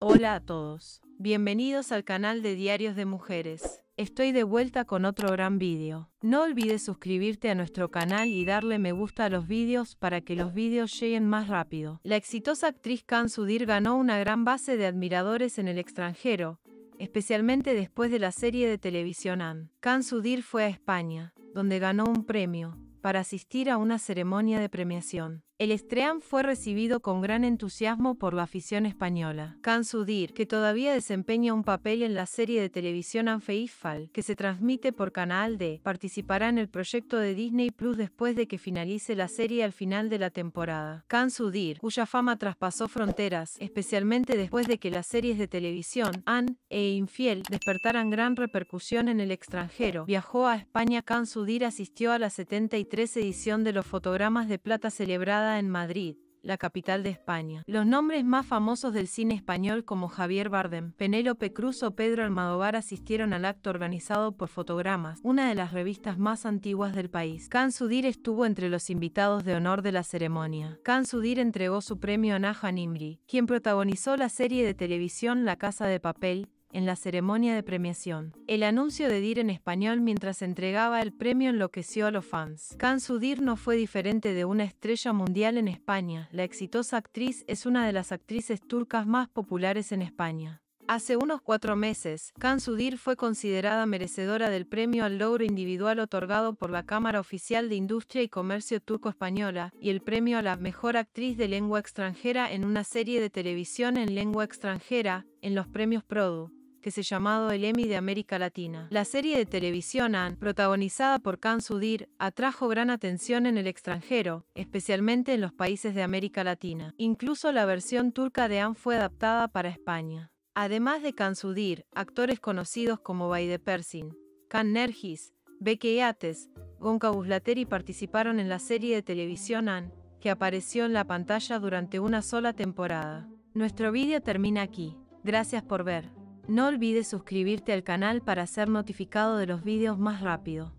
Hola a todos. Bienvenidos al canal de Diarios de Mujeres. Estoy de vuelta con otro gran vídeo. No olvides suscribirte a nuestro canal y darle me gusta a los vídeos para que los vídeos lleguen más rápido. La exitosa actriz Khan Sudir ganó una gran base de admiradores en el extranjero, especialmente después de la serie de televisión An Khan Sudir fue a España, donde ganó un premio, para asistir a una ceremonia de premiación. El estream fue recibido con gran entusiasmo por la afición española. Kansudir, que todavía desempeña un papel en la serie de televisión Anfeifal, que se transmite por Canal D, participará en el proyecto de Disney Plus después de que finalice la serie al final de la temporada. Sudir, cuya fama traspasó fronteras, especialmente después de que las series de televisión An e Infiel despertaran gran repercusión en el extranjero, viajó a España. Sudir asistió a la 73 edición de los fotogramas de plata celebrada en Madrid, la capital de España. Los nombres más famosos del cine español como Javier Bardem, Penélope Cruz o Pedro Almodóvar asistieron al acto organizado por Fotogramas, una de las revistas más antiguas del país. Sudir estuvo entre los invitados de honor de la ceremonia. Sudir entregó su premio a Naja Nimri, quien protagonizó la serie de televisión La Casa de Papel, en la ceremonia de premiación. El anuncio de Dir en español mientras entregaba el premio enloqueció a los fans. Cansu Dir no fue diferente de una estrella mundial en España. La exitosa actriz es una de las actrices turcas más populares en España. Hace unos cuatro meses, Kansu Dir fue considerada merecedora del premio al logro individual otorgado por la Cámara Oficial de Industria y Comercio Turco-Española y el premio a la mejor actriz de lengua extranjera en una serie de televisión en lengua extranjera en los premios PRODU que se llamado el Emmy de América Latina. La serie de televisión An, protagonizada por Khan Sudir, atrajo gran atención en el extranjero, especialmente en los países de América Latina. Incluso la versión turca de An fue adaptada para España. Además de Khan Sudir, actores conocidos como Baide Persin, Khan Nergis, Beke Yates, Gonca Buslateri participaron en la serie de televisión An, que apareció en la pantalla durante una sola temporada. Nuestro vídeo termina aquí. Gracias por ver. No olvides suscribirte al canal para ser notificado de los vídeos más rápido.